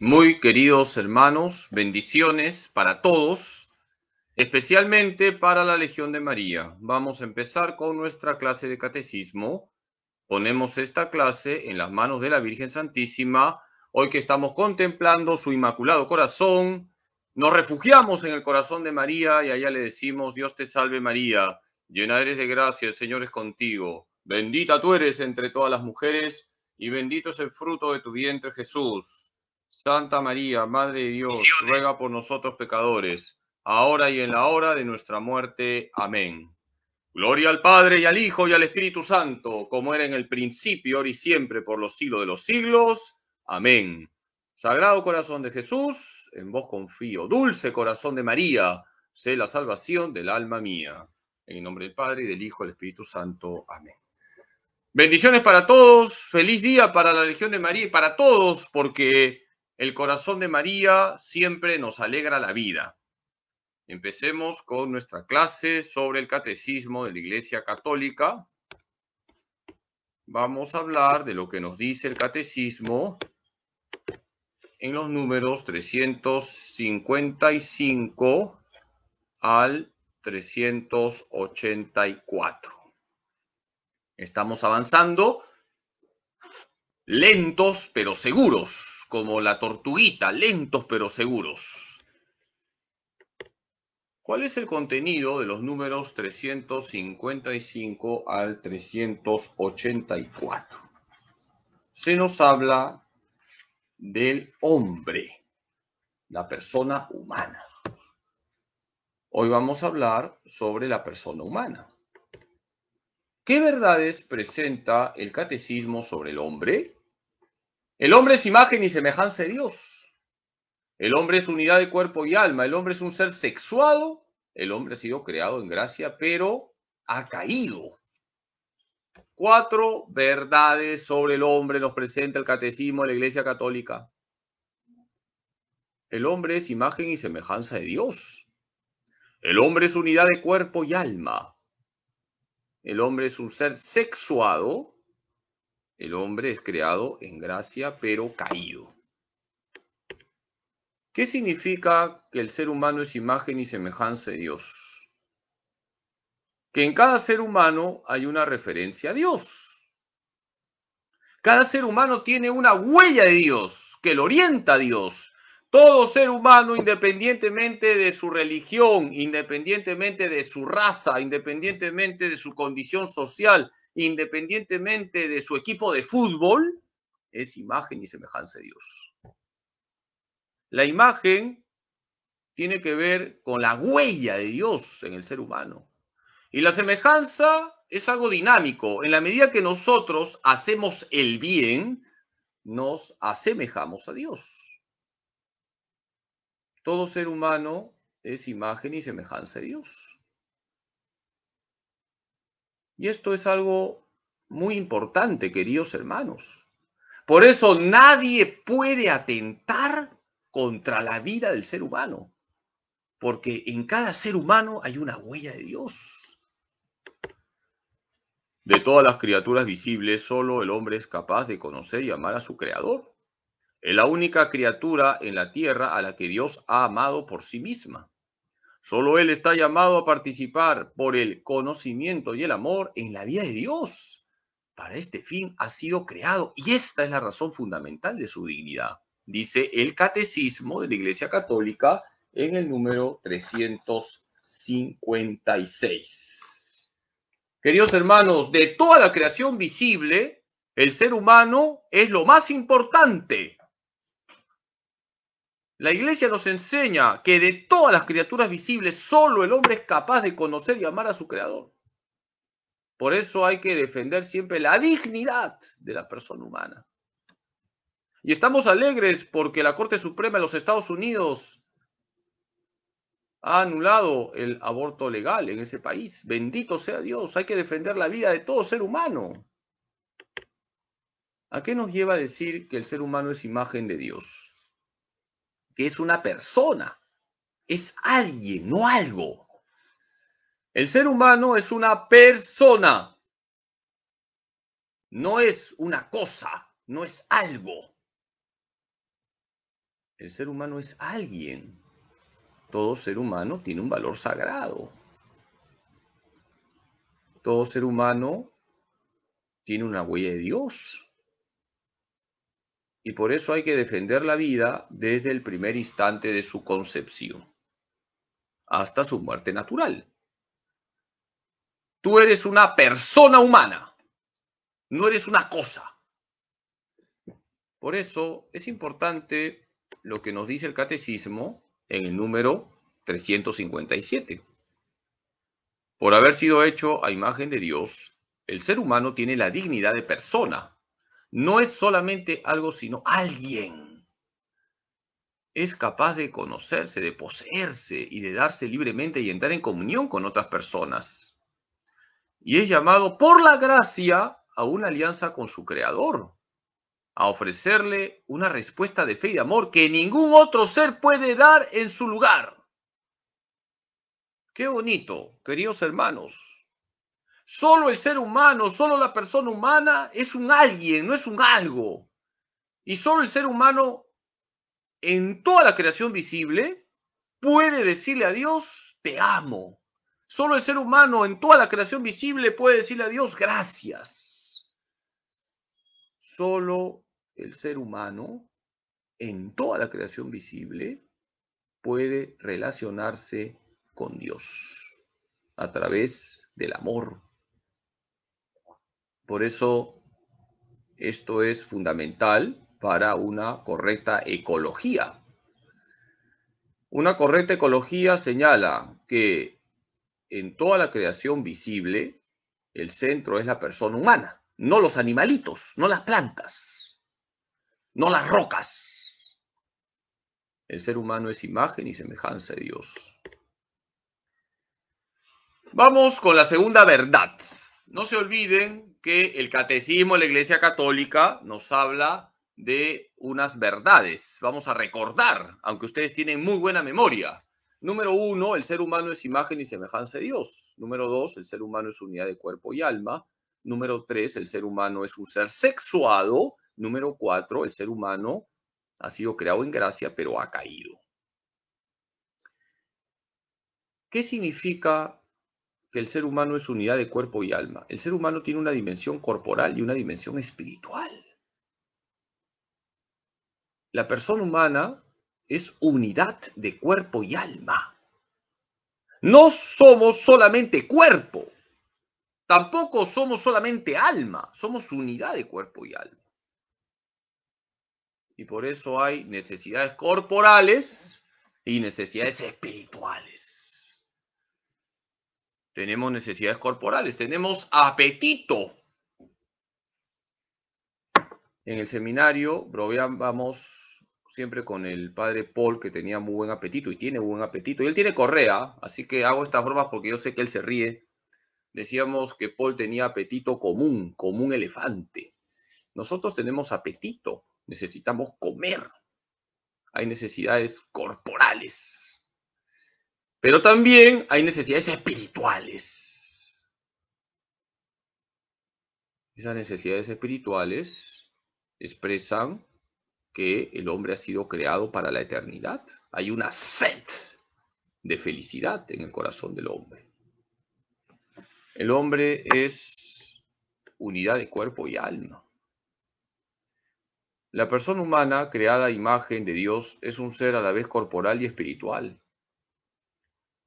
Muy queridos hermanos, bendiciones para todos, especialmente para la Legión de María. Vamos a empezar con nuestra clase de catecismo. Ponemos esta clase en las manos de la Virgen Santísima. Hoy que estamos contemplando su inmaculado corazón, nos refugiamos en el corazón de María y allá le decimos, Dios te salve María, llena eres de gracia, el Señor es contigo. Bendita tú eres entre todas las mujeres y bendito es el fruto de tu vientre Jesús. Santa María, Madre de Dios, ruega por nosotros pecadores, ahora y en la hora de nuestra muerte. Amén. Gloria al Padre y al Hijo y al Espíritu Santo, como era en el principio, ahora y siempre, por los siglos de los siglos. Amén. Sagrado corazón de Jesús, en vos confío. Dulce corazón de María, sé la salvación del alma mía. En el nombre del Padre y del Hijo y del Espíritu Santo. Amén. Bendiciones para todos, feliz día para la Legión de María y para todos, porque el corazón de María siempre nos alegra la vida. Empecemos con nuestra clase sobre el catecismo de la Iglesia Católica. Vamos a hablar de lo que nos dice el catecismo en los números 355 al 384. Estamos avanzando lentos pero seguros como la tortuguita, lentos pero seguros. ¿Cuál es el contenido de los números 355 al 384? Se nos habla del hombre, la persona humana. Hoy vamos a hablar sobre la persona humana. ¿Qué verdades presenta el catecismo sobre el hombre? El hombre es imagen y semejanza de Dios. El hombre es unidad de cuerpo y alma. El hombre es un ser sexuado. El hombre ha sido creado en gracia, pero ha caído. Cuatro verdades sobre el hombre nos presenta el catecismo de la Iglesia Católica. El hombre es imagen y semejanza de Dios. El hombre es unidad de cuerpo y alma. El hombre es un ser sexuado el hombre es creado en gracia, pero caído. ¿Qué significa que el ser humano es imagen y semejanza de Dios? Que en cada ser humano hay una referencia a Dios. Cada ser humano tiene una huella de Dios que lo orienta a Dios todo ser humano, independientemente de su religión, independientemente de su raza, independientemente de su condición social, independientemente de su equipo de fútbol, es imagen y semejanza de Dios. La imagen tiene que ver con la huella de Dios en el ser humano. Y la semejanza es algo dinámico. En la medida que nosotros hacemos el bien, nos asemejamos a Dios todo ser humano es imagen y semejanza de Dios. Y esto es algo muy importante, queridos hermanos. Por eso nadie puede atentar contra la vida del ser humano, porque en cada ser humano hay una huella de Dios. De todas las criaturas visibles, solo el hombre es capaz de conocer y amar a su creador. Es la única criatura en la tierra a la que Dios ha amado por sí misma. Solo Él está llamado a participar por el conocimiento y el amor en la vida de Dios. Para este fin ha sido creado y esta es la razón fundamental de su dignidad, dice el Catecismo de la Iglesia Católica en el número 356. Queridos hermanos, de toda la creación visible, el ser humano es lo más importante la iglesia nos enseña que de todas las criaturas visibles, solo el hombre es capaz de conocer y amar a su creador. Por eso hay que defender siempre la dignidad de la persona humana. Y estamos alegres porque la Corte Suprema de los Estados Unidos ha anulado el aborto legal en ese país. Bendito sea Dios, hay que defender la vida de todo ser humano. ¿A qué nos lleva a decir que el ser humano es imagen de Dios? que es una persona, es alguien, no algo. El ser humano es una persona, no es una cosa, no es algo. El ser humano es alguien. Todo ser humano tiene un valor sagrado. Todo ser humano tiene una huella de Dios y por eso hay que defender la vida desde el primer instante de su concepción hasta su muerte natural. Tú eres una persona humana, no eres una cosa. Por eso es importante lo que nos dice el catecismo en el número 357. Por haber sido hecho a imagen de Dios, el ser humano tiene la dignidad de persona no es solamente algo, sino alguien es capaz de conocerse, de poseerse y de darse libremente y entrar en comunión con otras personas. Y es llamado por la gracia a una alianza con su creador, a ofrecerle una respuesta de fe y de amor que ningún otro ser puede dar en su lugar. Qué bonito, queridos hermanos. Solo el ser humano, solo la persona humana es un alguien, no es un algo. Y solo el ser humano en toda la creación visible puede decirle a Dios, te amo. Solo el ser humano en toda la creación visible puede decirle a Dios, gracias. Solo el ser humano en toda la creación visible puede relacionarse con Dios a través del amor por eso esto es fundamental para una correcta ecología. Una correcta ecología señala que en toda la creación visible, el centro es la persona humana, no los animalitos, no las plantas, no las rocas. El ser humano es imagen y semejanza de Dios. Vamos con la segunda verdad. No se olviden el catecismo de la Iglesia Católica nos habla de unas verdades. Vamos a recordar, aunque ustedes tienen muy buena memoria. Número uno, el ser humano es imagen y semejanza de Dios. Número dos, el ser humano es unidad de cuerpo y alma. Número tres, el ser humano es un ser sexuado. Número cuatro, el ser humano ha sido creado en gracia, pero ha caído. ¿Qué significa que el ser humano es unidad de cuerpo y alma. El ser humano tiene una dimensión corporal y una dimensión espiritual. La persona humana es unidad de cuerpo y alma. No somos solamente cuerpo, tampoco somos solamente alma, somos unidad de cuerpo y alma. Y por eso hay necesidades corporales y necesidades espirituales tenemos necesidades corporales, tenemos apetito. En el seminario vamos siempre con el padre Paul, que tenía muy buen apetito y tiene buen apetito. Y él tiene correa, así que hago estas bromas porque yo sé que él se ríe. Decíamos que Paul tenía apetito común, como un elefante. Nosotros tenemos apetito, necesitamos comer. Hay necesidades corporales. Pero también hay necesidades espirituales. Esas necesidades espirituales expresan que el hombre ha sido creado para la eternidad. Hay una sed de felicidad en el corazón del hombre. El hombre es unidad de cuerpo y alma. La persona humana, creada a imagen de Dios, es un ser a la vez corporal y espiritual.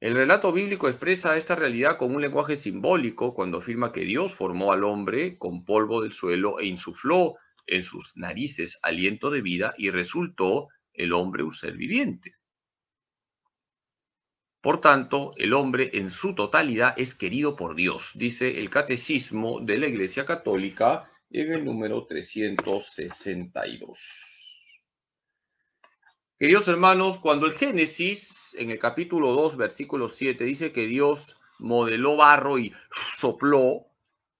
El relato bíblico expresa esta realidad con un lenguaje simbólico cuando afirma que Dios formó al hombre con polvo del suelo e insufló en sus narices aliento de vida y resultó el hombre un ser viviente. Por tanto, el hombre en su totalidad es querido por Dios, dice el Catecismo de la Iglesia Católica en el número 362. Queridos hermanos, cuando el Génesis, en el capítulo 2, versículo 7, dice que Dios modeló barro y sopló,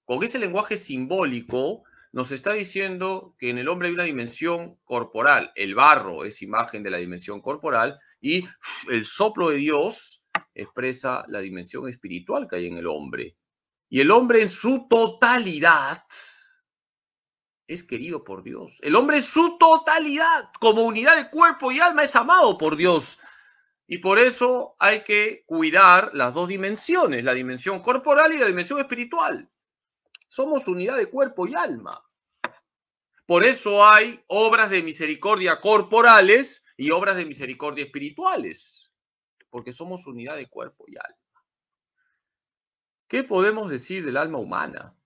con ese lenguaje simbólico nos está diciendo que en el hombre hay una dimensión corporal. El barro es imagen de la dimensión corporal y el soplo de Dios expresa la dimensión espiritual que hay en el hombre. Y el hombre en su totalidad es querido por Dios. El hombre en su totalidad, como unidad de cuerpo y alma, es amado por Dios. Y por eso hay que cuidar las dos dimensiones, la dimensión corporal y la dimensión espiritual. Somos unidad de cuerpo y alma. Por eso hay obras de misericordia corporales y obras de misericordia espirituales, porque somos unidad de cuerpo y alma. ¿Qué podemos decir del alma humana?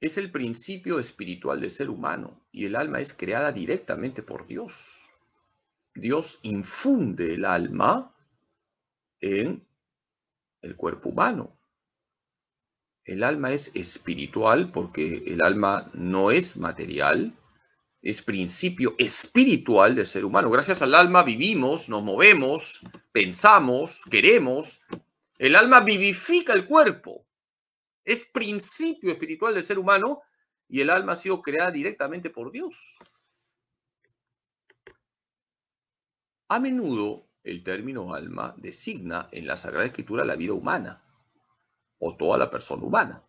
es el principio espiritual del ser humano y el alma es creada directamente por Dios. Dios infunde el alma en el cuerpo humano. El alma es espiritual porque el alma no es material, es principio espiritual del ser humano. Gracias al alma vivimos, nos movemos, pensamos, queremos. El alma vivifica el cuerpo. Es principio espiritual del ser humano y el alma ha sido creada directamente por Dios. A menudo el término alma designa en la Sagrada Escritura la vida humana o toda la persona humana,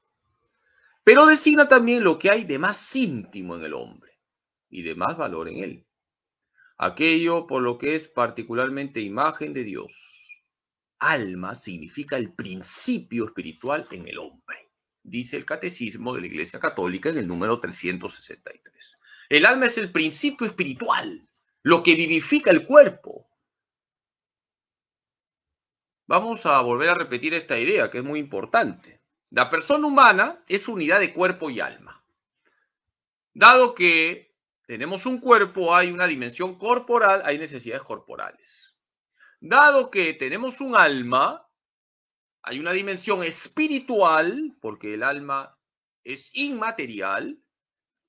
pero designa también lo que hay de más íntimo en el hombre y de más valor en él, aquello por lo que es particularmente imagen de Dios alma significa el principio espiritual en el hombre, dice el Catecismo de la Iglesia Católica en el número 363. El alma es el principio espiritual, lo que vivifica el cuerpo. Vamos a volver a repetir esta idea que es muy importante. La persona humana es unidad de cuerpo y alma. Dado que tenemos un cuerpo, hay una dimensión corporal, hay necesidades corporales. Dado que tenemos un alma, hay una dimensión espiritual, porque el alma es inmaterial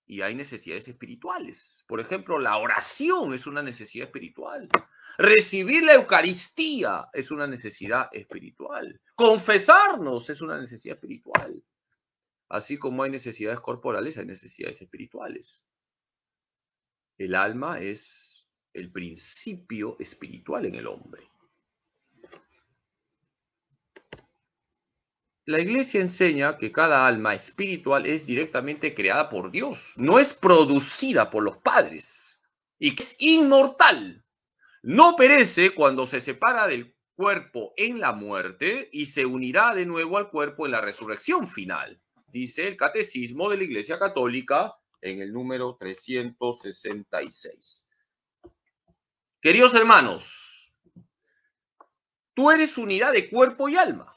y hay necesidades espirituales. Por ejemplo, la oración es una necesidad espiritual. Recibir la Eucaristía es una necesidad espiritual. Confesarnos es una necesidad espiritual. Así como hay necesidades corporales, hay necesidades espirituales. El alma es el principio espiritual en el hombre. La iglesia enseña que cada alma espiritual es directamente creada por Dios, no es producida por los padres y que es inmortal. No perece cuando se separa del cuerpo en la muerte y se unirá de nuevo al cuerpo en la resurrección final, dice el catecismo de la Iglesia Católica en el número 366. Queridos hermanos, tú eres unidad de cuerpo y alma.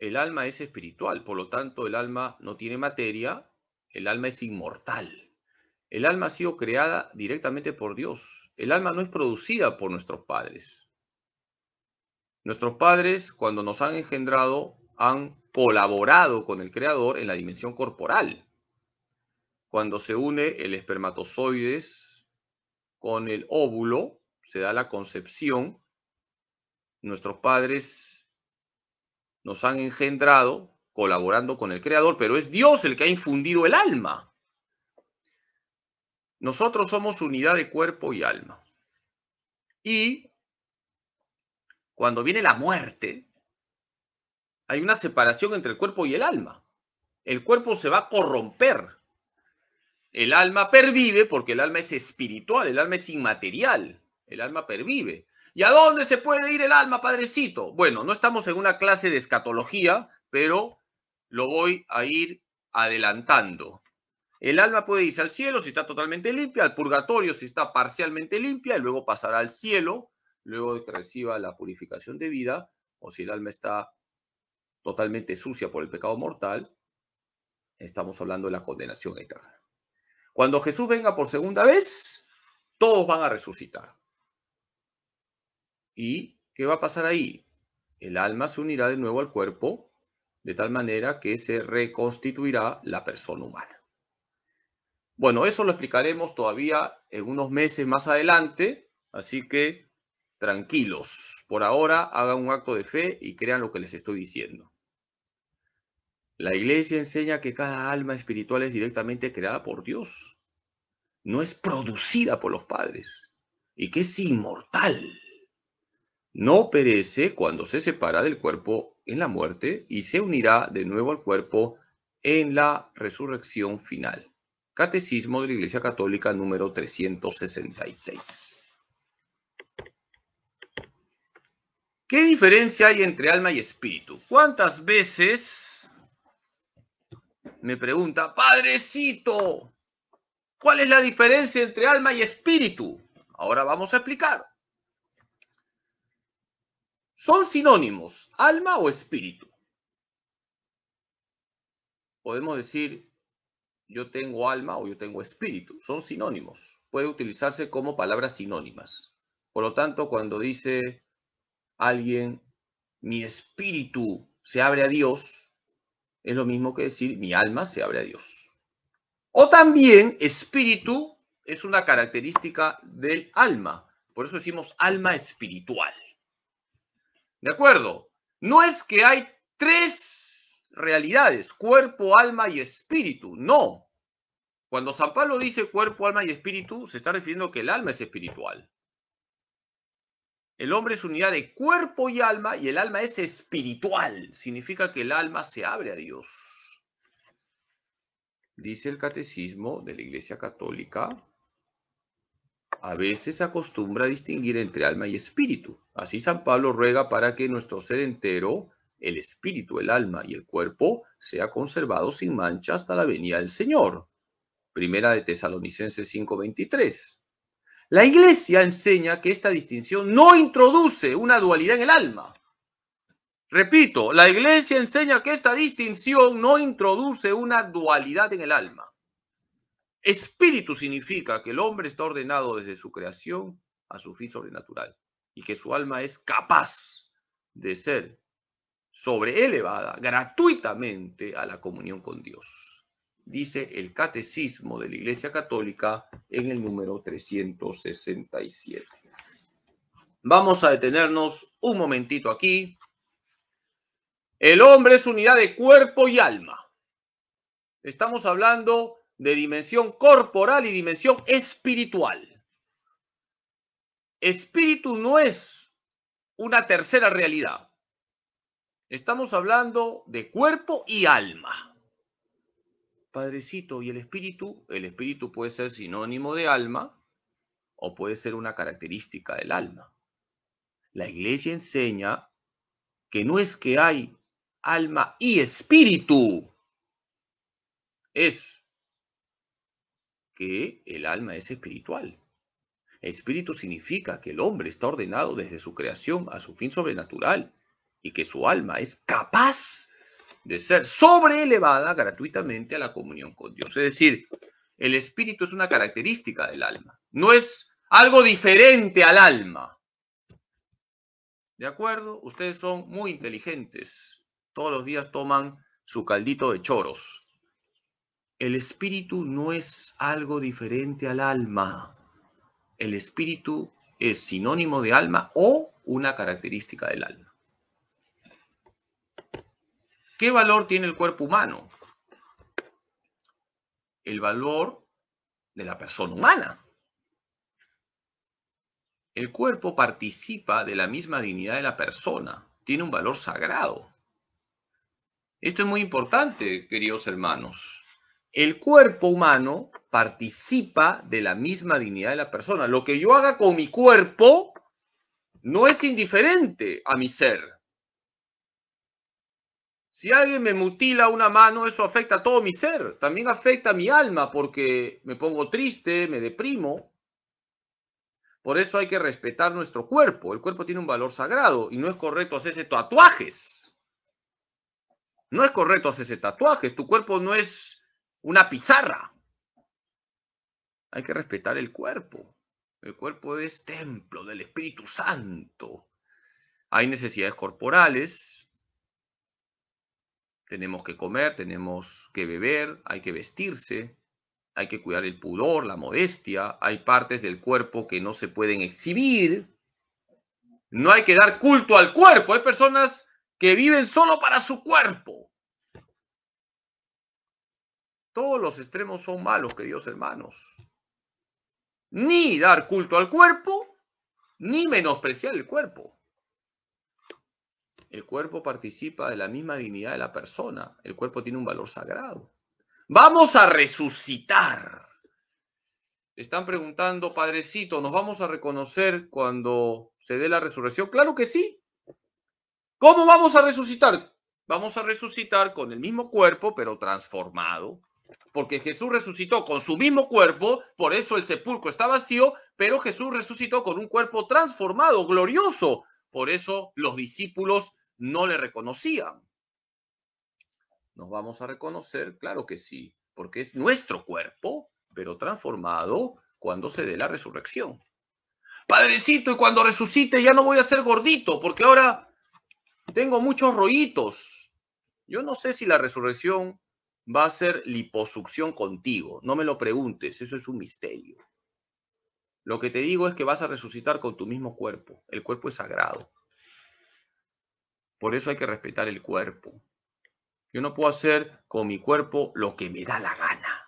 El alma es espiritual, por lo tanto el alma no tiene materia, el alma es inmortal. El alma ha sido creada directamente por Dios. El alma no es producida por nuestros padres. Nuestros padres, cuando nos han engendrado, han colaborado con el creador en la dimensión corporal. Cuando se une el espermatozoides con el óvulo, se da la concepción, nuestros padres nos han engendrado colaborando con el Creador, pero es Dios el que ha infundido el alma. Nosotros somos unidad de cuerpo y alma. Y cuando viene la muerte, hay una separación entre el cuerpo y el alma. El cuerpo se va a corromper el alma pervive porque el alma es espiritual, el alma es inmaterial, el alma pervive. ¿Y a dónde se puede ir el alma, padrecito? Bueno, no estamos en una clase de escatología, pero lo voy a ir adelantando. El alma puede irse al cielo si está totalmente limpia, al purgatorio si está parcialmente limpia, y luego pasará al cielo, luego de que reciba la purificación de vida, o si el alma está totalmente sucia por el pecado mortal, estamos hablando de la condenación eterna. Cuando Jesús venga por segunda vez, todos van a resucitar. ¿Y qué va a pasar ahí? El alma se unirá de nuevo al cuerpo, de tal manera que se reconstituirá la persona humana. Bueno, eso lo explicaremos todavía en unos meses más adelante, así que tranquilos. Por ahora hagan un acto de fe y crean lo que les estoy diciendo. La iglesia enseña que cada alma espiritual es directamente creada por Dios, no es producida por los padres y que es inmortal. No perece cuando se separa del cuerpo en la muerte y se unirá de nuevo al cuerpo en la resurrección final. Catecismo de la Iglesia Católica número 366. ¿Qué diferencia hay entre alma y espíritu? ¿Cuántas veces me pregunta, Padrecito, ¿cuál es la diferencia entre alma y espíritu? Ahora vamos a explicar. ¿Son sinónimos alma o espíritu? Podemos decir, yo tengo alma o yo tengo espíritu. Son sinónimos. Puede utilizarse como palabras sinónimas. Por lo tanto, cuando dice alguien, mi espíritu se abre a Dios, es lo mismo que decir mi alma se abre a Dios. O también espíritu es una característica del alma. Por eso decimos alma espiritual. ¿De acuerdo? No es que hay tres realidades, cuerpo, alma y espíritu. No. Cuando San Pablo dice cuerpo, alma y espíritu, se está refiriendo que el alma es espiritual. El hombre es unidad de cuerpo y alma y el alma es espiritual. Significa que el alma se abre a Dios. Dice el catecismo de la Iglesia Católica, a veces se acostumbra a distinguir entre alma y espíritu. Así San Pablo ruega para que nuestro ser entero, el espíritu, el alma y el cuerpo, sea conservado sin mancha hasta la venida del Señor. Primera de Tesalonicenses 5:23. La Iglesia enseña que esta distinción no introduce una dualidad en el alma. Repito, la Iglesia enseña que esta distinción no introduce una dualidad en el alma. Espíritu significa que el hombre está ordenado desde su creación a su fin sobrenatural y que su alma es capaz de ser sobreelevada gratuitamente a la comunión con Dios dice el Catecismo de la Iglesia Católica en el número 367. Vamos a detenernos un momentito aquí. El hombre es unidad de cuerpo y alma. Estamos hablando de dimensión corporal y dimensión espiritual. Espíritu no es una tercera realidad. Estamos hablando de cuerpo y alma. Padrecito, ¿y el espíritu? El espíritu puede ser sinónimo de alma o puede ser una característica del alma. La iglesia enseña que no es que hay alma y espíritu, es que el alma es espiritual. Espíritu significa que el hombre está ordenado desde su creación a su fin sobrenatural y que su alma es capaz de ser elevada gratuitamente a la comunión con Dios. Es decir, el espíritu es una característica del alma, no es algo diferente al alma. ¿De acuerdo? Ustedes son muy inteligentes. Todos los días toman su caldito de choros. El espíritu no es algo diferente al alma. El espíritu es sinónimo de alma o una característica del alma. ¿Qué valor tiene el cuerpo humano? El valor de la persona humana. El cuerpo participa de la misma dignidad de la persona, tiene un valor sagrado. Esto es muy importante, queridos hermanos. El cuerpo humano participa de la misma dignidad de la persona. Lo que yo haga con mi cuerpo no es indiferente a mi ser. Si alguien me mutila una mano, eso afecta a todo mi ser, también afecta a mi alma porque me pongo triste, me deprimo. Por eso hay que respetar nuestro cuerpo. El cuerpo tiene un valor sagrado y no es correcto hacerse tatuajes. No es correcto hacerse tatuajes. Tu cuerpo no es una pizarra. Hay que respetar el cuerpo. El cuerpo es templo del Espíritu Santo. Hay necesidades corporales, tenemos que comer, tenemos que beber, hay que vestirse, hay que cuidar el pudor, la modestia, hay partes del cuerpo que no se pueden exhibir. No hay que dar culto al cuerpo, hay personas que viven solo para su cuerpo. Todos los extremos son malos, queridos hermanos. Ni dar culto al cuerpo, ni menospreciar el cuerpo. El cuerpo participa de la misma dignidad de la persona. El cuerpo tiene un valor sagrado. Vamos a resucitar. Están preguntando, Padrecito, ¿nos vamos a reconocer cuando se dé la resurrección? Claro que sí. ¿Cómo vamos a resucitar? Vamos a resucitar con el mismo cuerpo, pero transformado. Porque Jesús resucitó con su mismo cuerpo, por eso el sepulcro está vacío, pero Jesús resucitó con un cuerpo transformado, glorioso. Por eso los discípulos no le reconocían. Nos vamos a reconocer, claro que sí, porque es nuestro cuerpo, pero transformado cuando se dé la resurrección. Padrecito, y cuando resucite ya no voy a ser gordito, porque ahora tengo muchos rollitos. Yo no sé si la resurrección va a ser liposucción contigo. No me lo preguntes, eso es un misterio. Lo que te digo es que vas a resucitar con tu mismo cuerpo. El cuerpo es sagrado. Por eso hay que respetar el cuerpo. Yo no puedo hacer con mi cuerpo lo que me da la gana.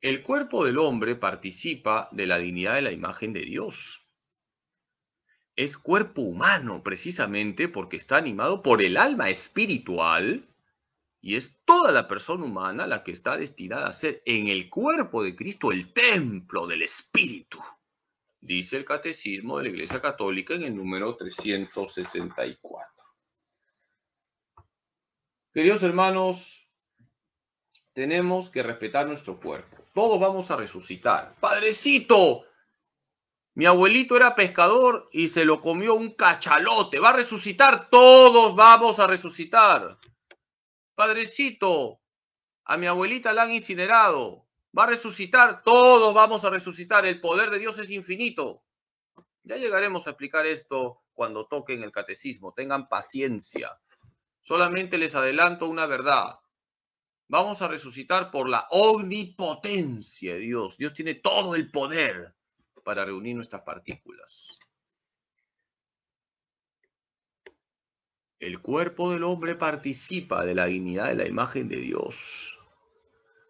El cuerpo del hombre participa de la dignidad de la imagen de Dios. Es cuerpo humano precisamente porque está animado por el alma espiritual y es toda la persona humana la que está destinada a ser en el cuerpo de Cristo el templo del Espíritu dice el Catecismo de la Iglesia Católica en el número 364. Queridos hermanos, tenemos que respetar nuestro cuerpo. Todos vamos a resucitar. Padrecito, mi abuelito era pescador y se lo comió un cachalote. Va a resucitar. Todos vamos a resucitar. Padrecito, a mi abuelita la han incinerado va a resucitar, todos vamos a resucitar, el poder de Dios es infinito. Ya llegaremos a explicar esto cuando toquen el catecismo, tengan paciencia. Solamente les adelanto una verdad. Vamos a resucitar por la omnipotencia de Dios. Dios tiene todo el poder para reunir nuestras partículas. El cuerpo del hombre participa de la dignidad de la imagen de Dios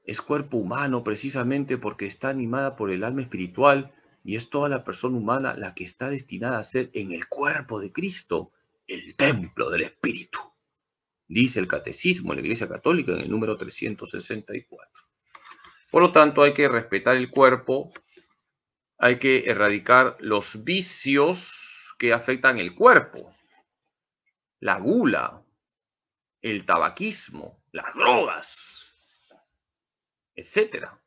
es cuerpo humano precisamente porque está animada por el alma espiritual y es toda la persona humana la que está destinada a ser en el cuerpo de Cristo, el templo del Espíritu. Dice el Catecismo de la Iglesia Católica en el número 364. Por lo tanto, hay que respetar el cuerpo, hay que erradicar los vicios que afectan el cuerpo, la gula, el tabaquismo, las drogas, etcétera.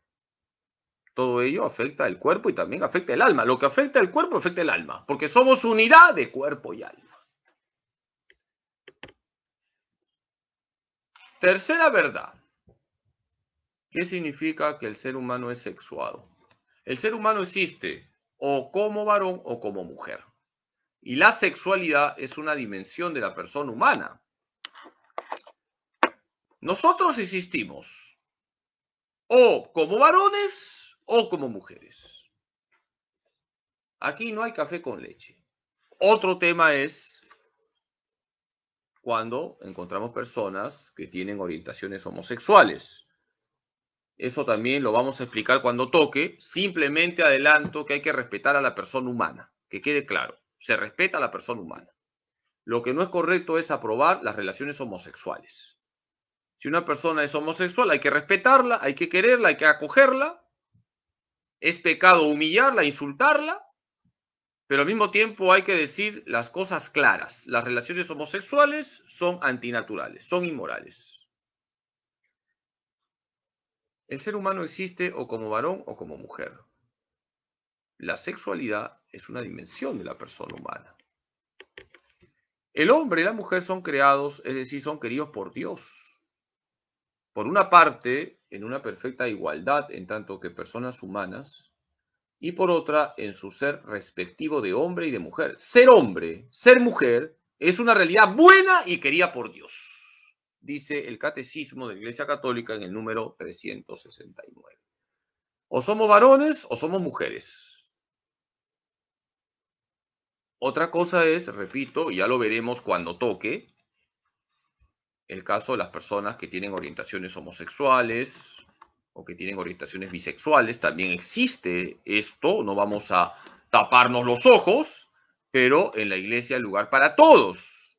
Todo ello afecta al cuerpo y también afecta el alma. Lo que afecta al cuerpo afecta el alma, porque somos unidad de cuerpo y alma. Tercera verdad. ¿Qué significa que el ser humano es sexuado? El ser humano existe o como varón o como mujer. Y la sexualidad es una dimensión de la persona humana. Nosotros existimos o como varones o como mujeres. Aquí no hay café con leche. Otro tema es cuando encontramos personas que tienen orientaciones homosexuales. Eso también lo vamos a explicar cuando toque. Simplemente adelanto que hay que respetar a la persona humana. Que quede claro, se respeta a la persona humana. Lo que no es correcto es aprobar las relaciones homosexuales. Si una persona es homosexual, hay que respetarla, hay que quererla, hay que acogerla. Es pecado humillarla, insultarla, pero al mismo tiempo hay que decir las cosas claras. Las relaciones homosexuales son antinaturales, son inmorales. El ser humano existe o como varón o como mujer. La sexualidad es una dimensión de la persona humana. El hombre y la mujer son creados, es decir, son queridos por Dios por una parte, en una perfecta igualdad en tanto que personas humanas, y por otra, en su ser respectivo de hombre y de mujer. Ser hombre, ser mujer, es una realidad buena y querida por Dios dice el Catecismo de la Iglesia Católica en el número 369. O somos varones o somos mujeres. Otra cosa es, repito, y ya lo veremos cuando toque, el caso de las personas que tienen orientaciones homosexuales o que tienen orientaciones bisexuales, también existe esto, no vamos a taparnos los ojos, pero en la iglesia hay lugar para todos.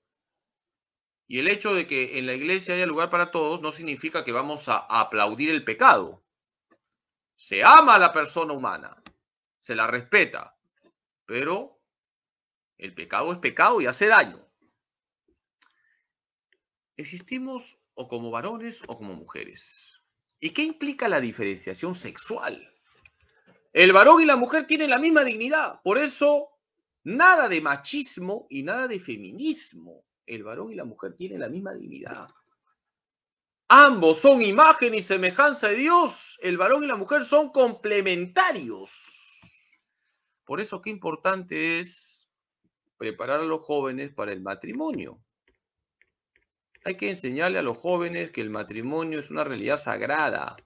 Y el hecho de que en la iglesia haya lugar para todos no significa que vamos a aplaudir el pecado. Se ama a la persona humana, se la respeta, pero el pecado es pecado y hace daño. Existimos o como varones o como mujeres. ¿Y qué implica la diferenciación sexual? El varón y la mujer tienen la misma dignidad, por eso nada de machismo y nada de feminismo. El varón y la mujer tienen la misma dignidad. Ambos son imagen y semejanza de Dios. El varón y la mujer son complementarios. Por eso qué importante es preparar a los jóvenes para el matrimonio. Hay que enseñarle a los jóvenes que el matrimonio es una realidad sagrada.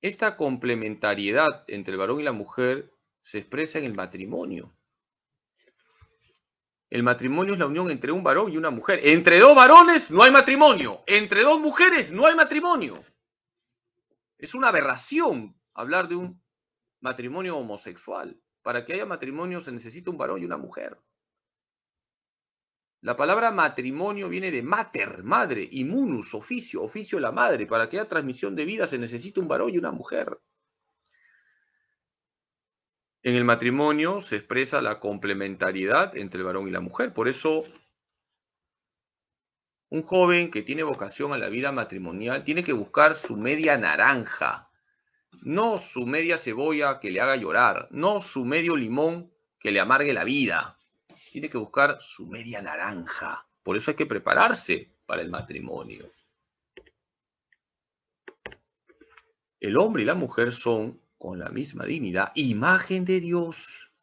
Esta complementariedad entre el varón y la mujer se expresa en el matrimonio. El matrimonio es la unión entre un varón y una mujer. Entre dos varones no hay matrimonio. Entre dos mujeres no hay matrimonio. Es una aberración hablar de un matrimonio homosexual. Para que haya matrimonio se necesita un varón y una mujer. La palabra matrimonio viene de mater, madre, y munus, oficio, oficio la madre. Para que haya transmisión de vida se necesita un varón y una mujer. En el matrimonio se expresa la complementariedad entre el varón y la mujer. Por eso, un joven que tiene vocación a la vida matrimonial tiene que buscar su media naranja, no su media cebolla que le haga llorar, no su medio limón que le amargue la vida tiene que buscar su media naranja. Por eso hay que prepararse para el matrimonio. El hombre y la mujer son, con la misma dignidad, imagen de Dios.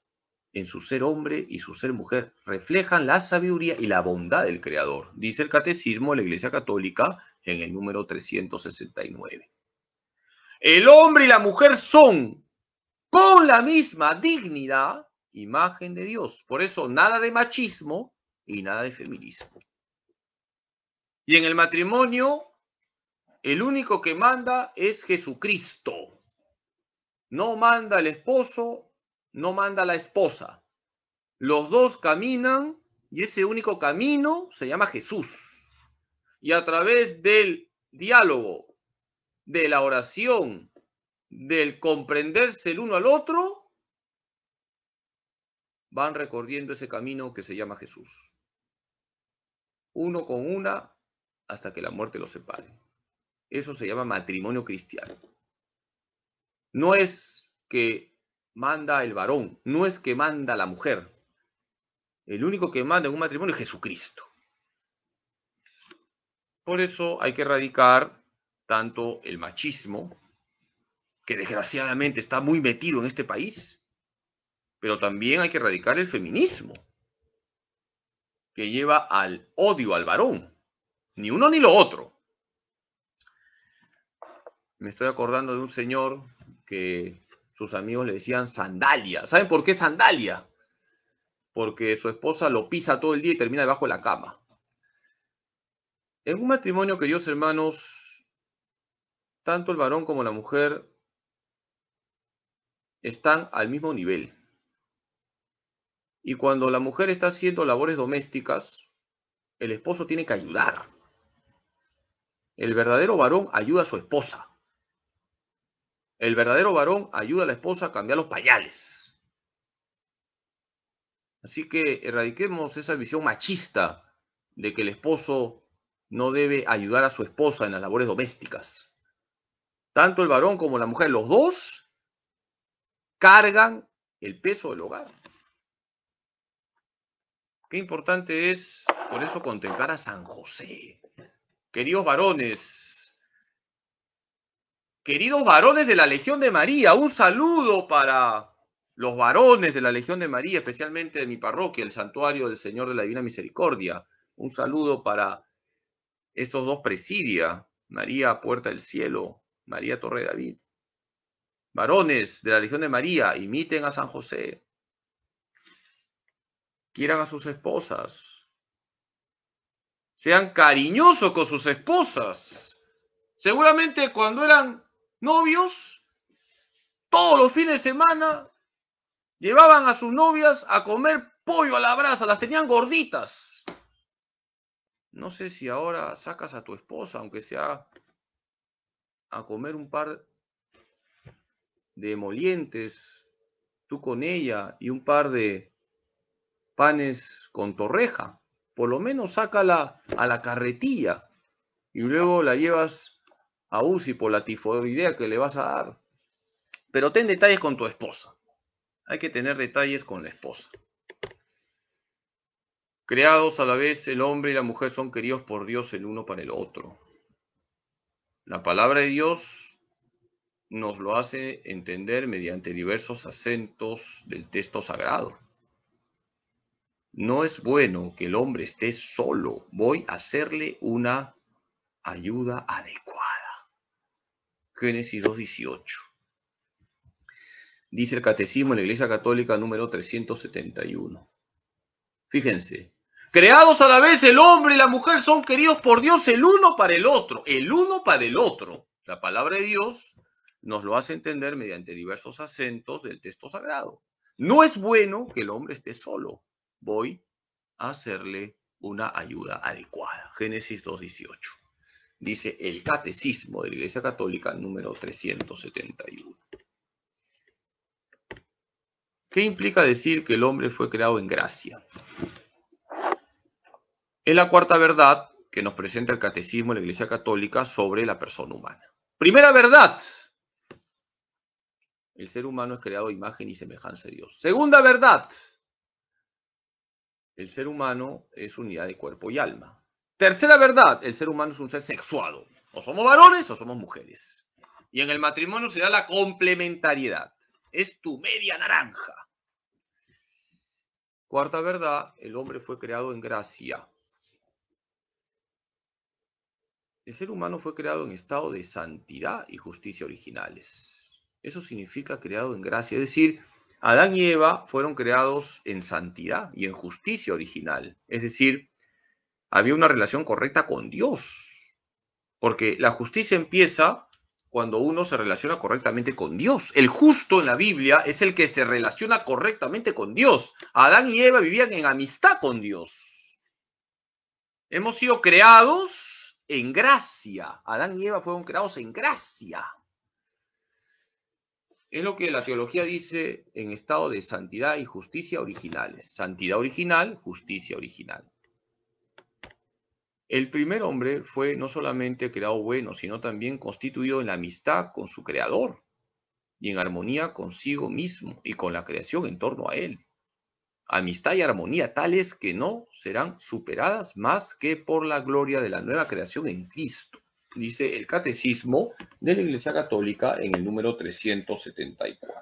En su ser hombre y su ser mujer reflejan la sabiduría y la bondad del Creador, dice el Catecismo de la Iglesia Católica en el número 369. El hombre y la mujer son, con la misma dignidad, imagen de Dios. Por eso, nada de machismo y nada de feminismo. Y en el matrimonio, el único que manda es Jesucristo. No manda el esposo, no manda la esposa. Los dos caminan y ese único camino se llama Jesús. Y a través del diálogo, de la oración, del comprenderse el uno al otro, van recorriendo ese camino que se llama Jesús. Uno con una hasta que la muerte los separe. Eso se llama matrimonio cristiano. No es que manda el varón, no es que manda la mujer. El único que manda en un matrimonio es Jesucristo. Por eso hay que erradicar tanto el machismo, que desgraciadamente está muy metido en este país, pero también hay que erradicar el feminismo, que lleva al odio al varón, ni uno ni lo otro. Me estoy acordando de un señor que sus amigos le decían sandalia. ¿Saben por qué sandalia? Porque su esposa lo pisa todo el día y termina debajo de la cama. En un matrimonio, queridos hermanos, tanto el varón como la mujer están al mismo nivel. Y cuando la mujer está haciendo labores domésticas, el esposo tiene que ayudar. El verdadero varón ayuda a su esposa. El verdadero varón ayuda a la esposa a cambiar los payales. Así que erradiquemos esa visión machista de que el esposo no debe ayudar a su esposa en las labores domésticas. Tanto el varón como la mujer, los dos cargan el peso del hogar. Qué importante es, por eso, contemplar a San José. Queridos varones, queridos varones de la Legión de María, un saludo para los varones de la Legión de María, especialmente de mi parroquia, el Santuario del Señor de la Divina Misericordia. Un saludo para estos dos presidia, María Puerta del Cielo, María Torre de David. Varones de la Legión de María, imiten a San José. Quieran a sus esposas. Sean cariñosos con sus esposas. Seguramente cuando eran novios, todos los fines de semana llevaban a sus novias a comer pollo a la brasa, las tenían gorditas. No sé si ahora sacas a tu esposa, aunque sea a comer un par de molientes, tú con ella y un par de panes con torreja. Por lo menos sácala a la carretilla y luego la llevas a UCI por la tifoidea que le vas a dar. Pero ten detalles con tu esposa. Hay que tener detalles con la esposa. Creados a la vez, el hombre y la mujer son queridos por Dios el uno para el otro. La palabra de Dios nos lo hace entender mediante diversos acentos del texto sagrado no es bueno que el hombre esté solo, voy a hacerle una ayuda adecuada. Génesis 2.18. Dice el Catecismo en la Iglesia Católica número 371. Fíjense, creados a la vez el hombre y la mujer son queridos por Dios el uno para el otro, el uno para el otro. La palabra de Dios nos lo hace entender mediante diversos acentos del texto sagrado. No es bueno que el hombre esté solo voy a hacerle una ayuda adecuada. Génesis 2.18. Dice el Catecismo de la Iglesia Católica número 371. ¿Qué implica decir que el hombre fue creado en gracia? Es la cuarta verdad que nos presenta el Catecismo de la Iglesia Católica sobre la persona humana. Primera verdad. El ser humano es creado a imagen y semejanza de Dios. Segunda verdad. El ser humano es unidad de cuerpo y alma. Tercera verdad, el ser humano es un ser sexuado. O somos varones o somos mujeres. Y en el matrimonio se da la complementariedad. Es tu media naranja. Cuarta verdad, el hombre fue creado en gracia. El ser humano fue creado en estado de santidad y justicia originales. Eso significa creado en gracia, es decir, Adán y Eva fueron creados en santidad y en justicia original. Es decir, había una relación correcta con Dios. Porque la justicia empieza cuando uno se relaciona correctamente con Dios. El justo en la Biblia es el que se relaciona correctamente con Dios. Adán y Eva vivían en amistad con Dios. Hemos sido creados en gracia. Adán y Eva fueron creados en gracia. Es lo que la teología dice en estado de santidad y justicia originales. Santidad original, justicia original. El primer hombre fue no solamente creado bueno, sino también constituido en la amistad con su creador y en armonía consigo mismo y con la creación en torno a él. Amistad y armonía tales que no serán superadas más que por la gloria de la nueva creación en Cristo dice el Catecismo de la Iglesia Católica en el número 374.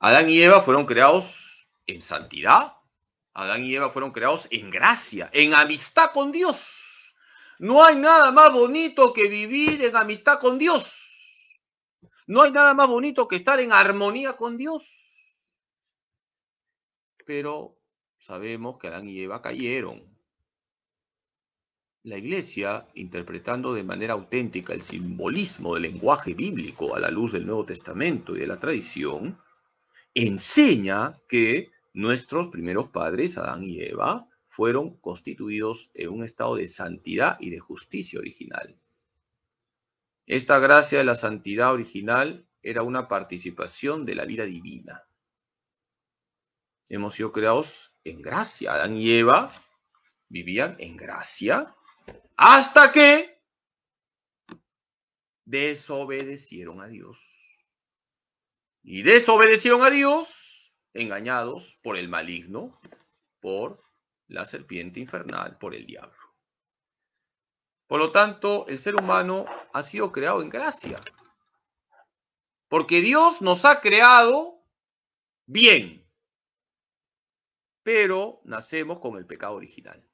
Adán y Eva fueron creados en santidad. Adán y Eva fueron creados en gracia, en amistad con Dios. No hay nada más bonito que vivir en amistad con Dios. No hay nada más bonito que estar en armonía con Dios. Pero sabemos que Adán y Eva cayeron. La Iglesia, interpretando de manera auténtica el simbolismo del lenguaje bíblico a la luz del Nuevo Testamento y de la tradición, enseña que nuestros primeros padres, Adán y Eva, fueron constituidos en un estado de santidad y de justicia original. Esta gracia de la santidad original era una participación de la vida divina. Hemos sido creados en gracia. Adán y Eva vivían en gracia hasta que desobedecieron a Dios. Y desobedecieron a Dios engañados por el maligno, por la serpiente infernal, por el diablo. Por lo tanto, el ser humano ha sido creado en gracia. Porque Dios nos ha creado bien. Pero nacemos con el pecado original.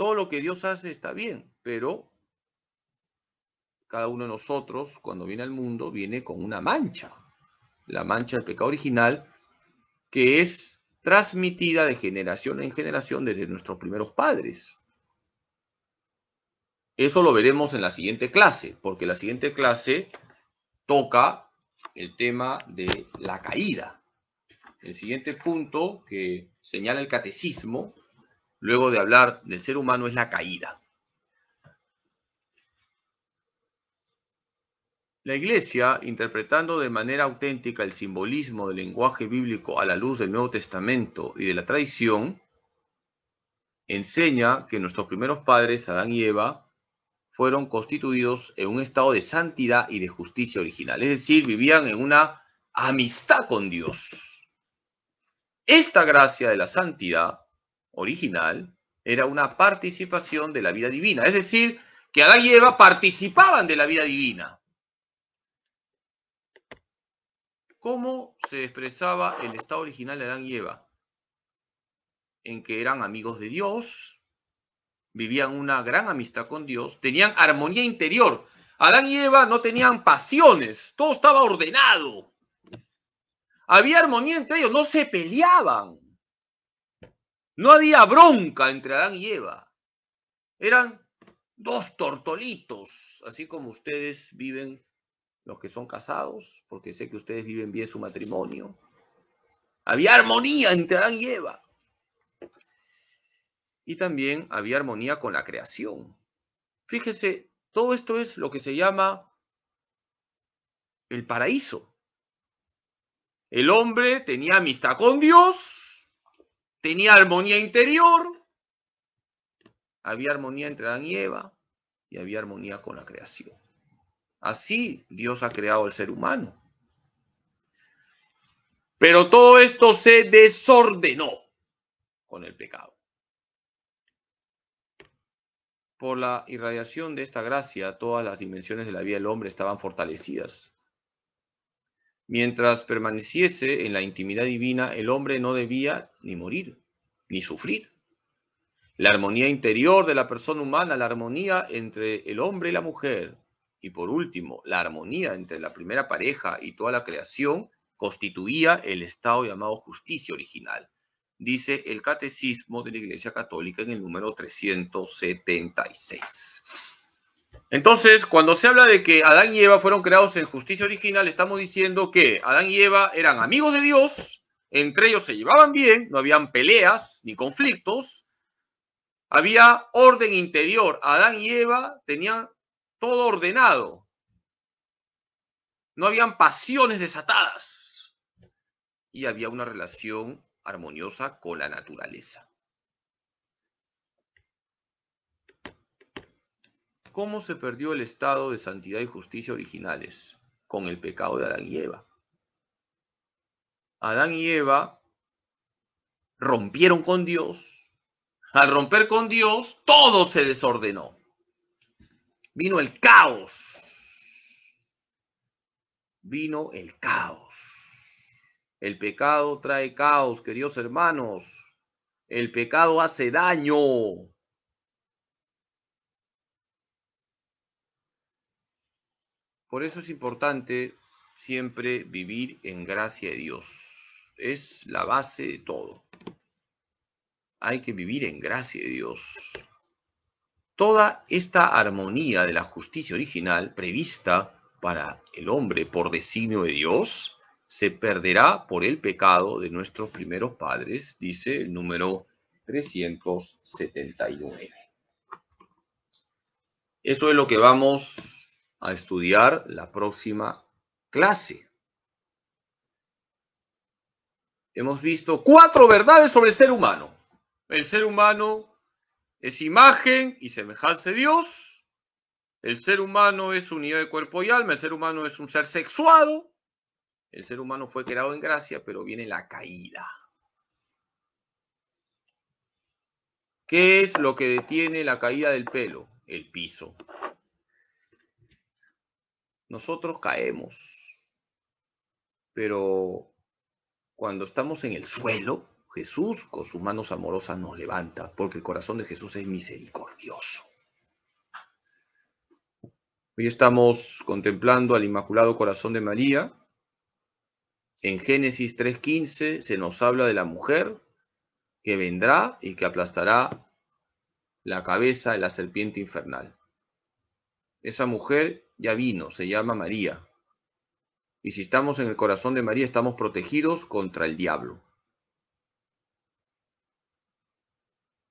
Todo lo que Dios hace está bien, pero cada uno de nosotros, cuando viene al mundo, viene con una mancha. La mancha del pecado original, que es transmitida de generación en generación desde nuestros primeros padres. Eso lo veremos en la siguiente clase, porque la siguiente clase toca el tema de la caída. El siguiente punto que señala el catecismo luego de hablar del ser humano es la caída. La Iglesia, interpretando de manera auténtica el simbolismo del lenguaje bíblico a la luz del Nuevo Testamento y de la tradición, enseña que nuestros primeros padres, Adán y Eva, fueron constituidos en un estado de santidad y de justicia original, es decir, vivían en una amistad con Dios. Esta gracia de la santidad original era una participación de la vida divina. Es decir, que Adán y Eva participaban de la vida divina. ¿Cómo se expresaba el estado original de Adán y Eva? En que eran amigos de Dios, vivían una gran amistad con Dios, tenían armonía interior. Adán y Eva no tenían pasiones, todo estaba ordenado. Había armonía entre ellos, no se peleaban. No había bronca entre Adán y Eva. Eran dos tortolitos, así como ustedes viven los que son casados, porque sé que ustedes viven bien su matrimonio. Había armonía entre Adán y Eva. Y también había armonía con la creación. Fíjese, todo esto es lo que se llama el paraíso. El hombre tenía amistad con Dios tenía armonía interior, había armonía entre la y y había armonía con la creación. Así Dios ha creado al ser humano. Pero todo esto se desordenó con el pecado. Por la irradiación de esta gracia, todas las dimensiones de la vida del hombre estaban fortalecidas. Mientras permaneciese en la intimidad divina, el hombre no debía ni morir, ni sufrir. La armonía interior de la persona humana, la armonía entre el hombre y la mujer, y por último, la armonía entre la primera pareja y toda la creación, constituía el estado llamado justicia original, dice el Catecismo de la Iglesia Católica en el número 376. Entonces, cuando se habla de que Adán y Eva fueron creados en justicia original, estamos diciendo que Adán y Eva eran amigos de Dios, entre ellos se llevaban bien, no habían peleas ni conflictos, había orden interior. Adán y Eva tenían todo ordenado. No habían pasiones desatadas. Y había una relación armoniosa con la naturaleza. ¿Cómo se perdió el estado de santidad y justicia originales? Con el pecado de Adán y Eva. Adán y Eva rompieron con Dios. Al romper con Dios, todo se desordenó. Vino el caos. Vino el caos. El pecado trae caos, queridos hermanos. El pecado hace daño. Por eso es importante siempre vivir en gracia de Dios. Es la base de todo. Hay que vivir en gracia de Dios. Toda esta armonía de la justicia original prevista para el hombre por designio de Dios se perderá por el pecado de nuestros primeros padres, dice el número 379. Eso es lo que vamos a estudiar la próxima clase. Hemos visto cuatro verdades sobre el ser humano. El ser humano es imagen y semejanza de Dios. El ser humano es unidad de cuerpo y alma. El ser humano es un ser sexuado. El ser humano fue creado en gracia, pero viene la caída. ¿Qué es lo que detiene la caída del pelo? El piso nosotros caemos, pero cuando estamos en el suelo, Jesús con sus manos amorosas nos levanta, porque el corazón de Jesús es misericordioso. Hoy estamos contemplando al Inmaculado Corazón de María. En Génesis 3.15 se nos habla de la mujer que vendrá y que aplastará la cabeza de la serpiente infernal. Esa mujer ya vino, se llama María. Y si estamos en el corazón de María, estamos protegidos contra el diablo.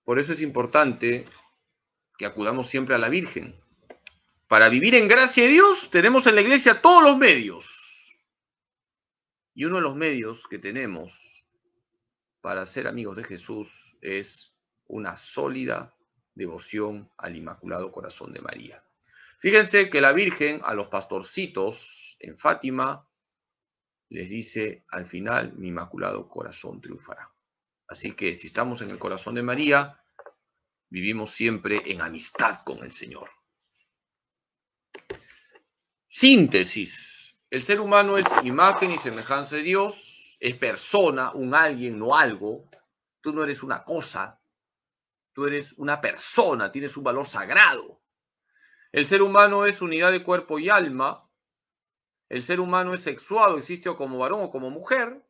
Por eso es importante que acudamos siempre a la Virgen. Para vivir en gracia de Dios tenemos en la iglesia todos los medios. Y uno de los medios que tenemos para ser amigos de Jesús es una sólida devoción al Inmaculado Corazón de María. Fíjense que la Virgen a los pastorcitos en Fátima les dice al final, mi inmaculado corazón triunfará. Así que si estamos en el corazón de María, vivimos siempre en amistad con el Señor. Síntesis. El ser humano es imagen y semejanza de Dios, es persona, un alguien, no algo. Tú no eres una cosa, tú eres una persona, tienes un valor sagrado. El ser humano es unidad de cuerpo y alma. El ser humano es sexuado, existe como varón o como mujer.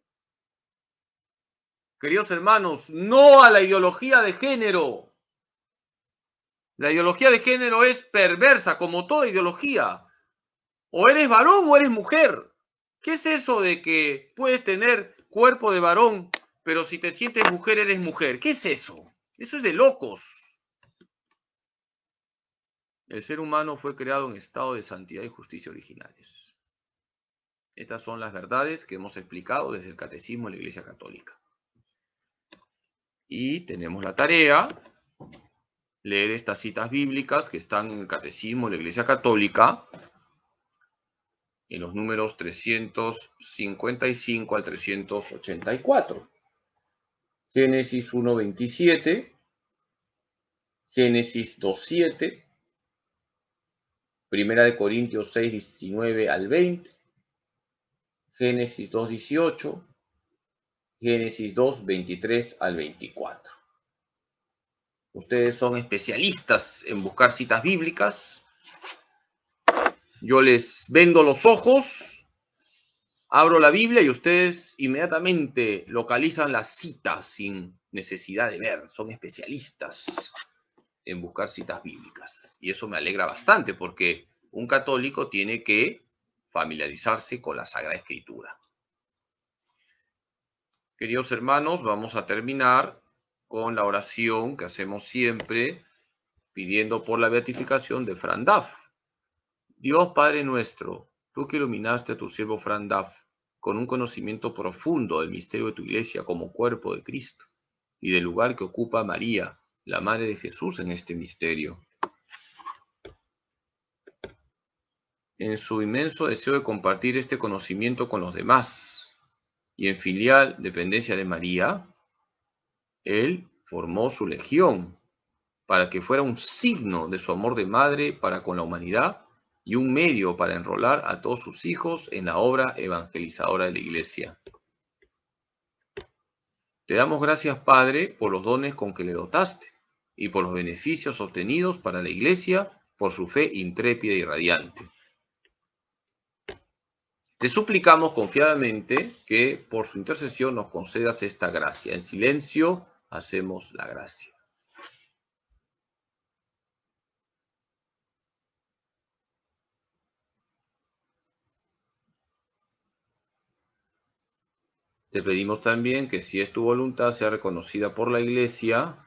Queridos hermanos, no a la ideología de género. La ideología de género es perversa, como toda ideología. O eres varón o eres mujer. ¿Qué es eso de que puedes tener cuerpo de varón, pero si te sientes mujer eres mujer? ¿Qué es eso? Eso es de locos. El ser humano fue creado en estado de santidad y justicia originales. Estas son las verdades que hemos explicado desde el Catecismo de la Iglesia Católica. Y tenemos la tarea, leer estas citas bíblicas que están en el Catecismo de la Iglesia Católica, en los números 355 al 384. Génesis 1.27, Génesis 2.7, Primera de Corintios 6, 19 al 20. Génesis 2, 18. Génesis 2, 23 al 24. Ustedes son especialistas en buscar citas bíblicas. Yo les vendo los ojos, abro la Biblia y ustedes inmediatamente localizan la cita sin necesidad de ver. Son especialistas en buscar citas bíblicas. Y eso me alegra bastante porque un católico tiene que familiarizarse con la Sagrada Escritura. Queridos hermanos, vamos a terminar con la oración que hacemos siempre pidiendo por la beatificación de Frandaf. Dios Padre nuestro, tú que iluminaste a tu siervo Frandaf con un conocimiento profundo del misterio de tu iglesia como cuerpo de Cristo y del lugar que ocupa María la Madre de Jesús en este misterio. En su inmenso deseo de compartir este conocimiento con los demás y en filial dependencia de María, él formó su legión para que fuera un signo de su amor de madre para con la humanidad y un medio para enrolar a todos sus hijos en la obra evangelizadora de la Iglesia. Te damos gracias, Padre, por los dones con que le dotaste y por los beneficios obtenidos para la Iglesia por su fe intrépida y radiante. Te suplicamos confiadamente que por su intercesión nos concedas esta gracia. En silencio hacemos la gracia. Te pedimos también que si es tu voluntad sea reconocida por la Iglesia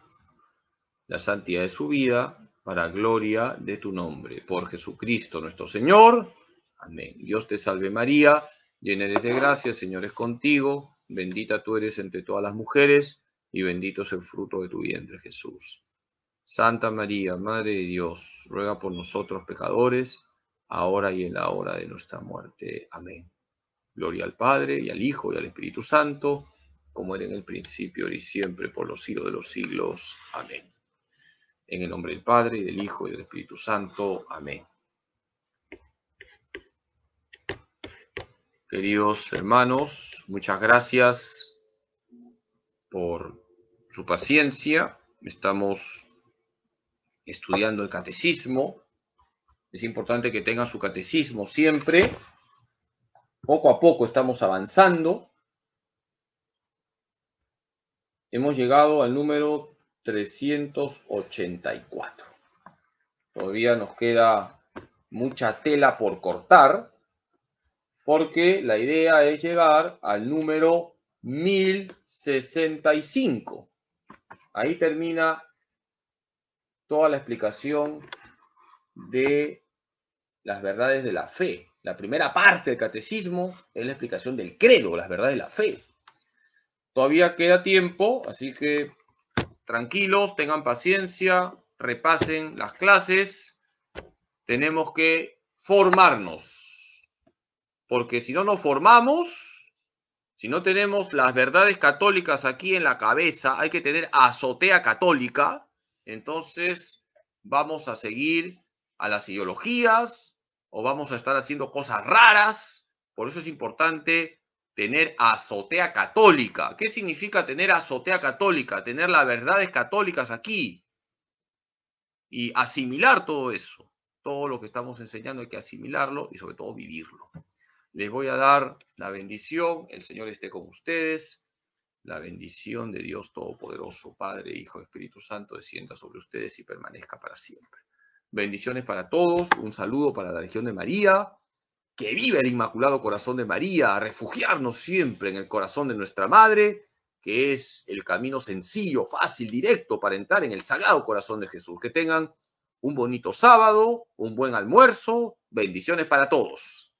la santidad de su vida, para gloria de tu nombre. Por Jesucristo nuestro Señor. Amén. Dios te salve María, llena eres de gracia, el Señor es contigo, bendita tú eres entre todas las mujeres, y bendito es el fruto de tu vientre Jesús. Santa María, Madre de Dios, ruega por nosotros pecadores, ahora y en la hora de nuestra muerte. Amén. Gloria al Padre, y al Hijo, y al Espíritu Santo, como era en el principio, y siempre, por los siglos de los siglos. Amén. En el nombre del Padre, y del Hijo, y del Espíritu Santo. Amén. Queridos hermanos, muchas gracias por su paciencia. Estamos estudiando el catecismo. Es importante que tengan su catecismo siempre. Poco a poco estamos avanzando. Hemos llegado al número 384. Todavía nos queda mucha tela por cortar, porque la idea es llegar al número 1065. Ahí termina toda la explicación de las verdades de la fe. La primera parte del catecismo es la explicación del credo, las verdades de la fe. Todavía queda tiempo, así que tranquilos, tengan paciencia, repasen las clases. Tenemos que formarnos, porque si no nos formamos, si no tenemos las verdades católicas aquí en la cabeza, hay que tener azotea católica, entonces vamos a seguir a las ideologías o vamos a estar haciendo cosas raras. Por eso es importante tener azotea católica. ¿Qué significa tener azotea católica? Tener las verdades católicas aquí y asimilar todo eso. Todo lo que estamos enseñando hay que asimilarlo y sobre todo vivirlo. Les voy a dar la bendición. El Señor esté con ustedes. La bendición de Dios Todopoderoso, Padre, Hijo, Espíritu Santo, descienda sobre ustedes y permanezca para siempre. Bendiciones para todos. Un saludo para la Legión de María que vive el Inmaculado Corazón de María, a refugiarnos siempre en el corazón de nuestra Madre, que es el camino sencillo, fácil, directo para entrar en el Sagrado Corazón de Jesús. Que tengan un bonito sábado, un buen almuerzo, bendiciones para todos.